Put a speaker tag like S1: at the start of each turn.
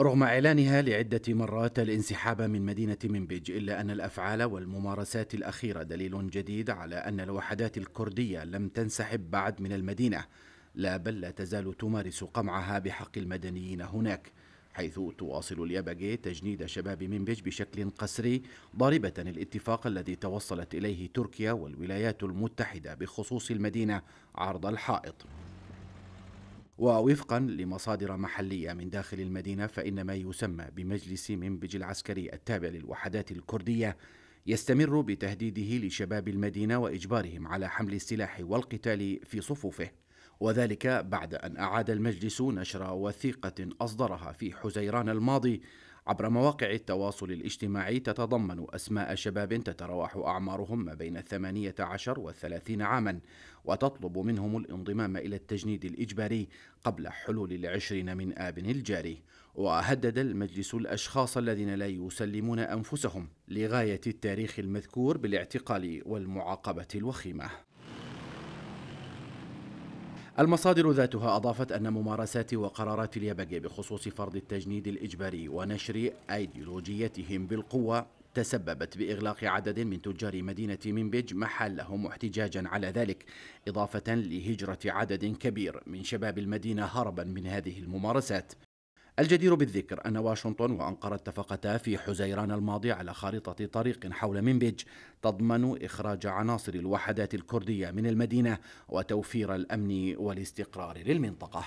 S1: رغم إعلانها لعدة مرات الانسحاب من مدينة منبج إلا أن الأفعال والممارسات الأخيرة دليل جديد على أن الوحدات الكردية لم تنسحب بعد من المدينة لا بل لا تزال تمارس قمعها بحق المدنيين هناك حيث تواصل اليابجي تجنيد شباب منبج بشكل قسري ضاربة الاتفاق الذي توصلت إليه تركيا والولايات المتحدة بخصوص المدينة عرض الحائط ووفقا لمصادر محلية من داخل المدينة فإن ما يسمى بمجلس منبج العسكري التابع للوحدات الكردية يستمر بتهديده لشباب المدينة وإجبارهم على حمل السلاح والقتال في صفوفه وذلك بعد أن أعاد المجلس نشر وثيقة أصدرها في حزيران الماضي عبر مواقع التواصل الاجتماعي تتضمن أسماء شباب تتراوح أعمارهم ما بين الثمانية عشر والثلاثين عاما وتطلب منهم الانضمام إلى التجنيد الإجباري قبل حلول العشرين من آب الجاري وهدد المجلس الأشخاص الذين لا يسلمون أنفسهم لغاية التاريخ المذكور بالاعتقال والمعاقبة الوخيمة المصادر ذاتها أضافت أن ممارسات وقرارات اليبج بخصوص فرض التجنيد الإجباري ونشر أيديولوجيتهم بالقوة تسببت بإغلاق عدد من تجار مدينة منبج محلهم احتجاجا على ذلك إضافة لهجرة عدد كبير من شباب المدينة هربا من هذه الممارسات الجدير بالذكر أن واشنطن وأنقرة اتفقتا في حزيران الماضي على خارطة طريق حول منبج تضمن إخراج عناصر الوحدات الكردية من المدينة وتوفير الأمن والاستقرار للمنطقة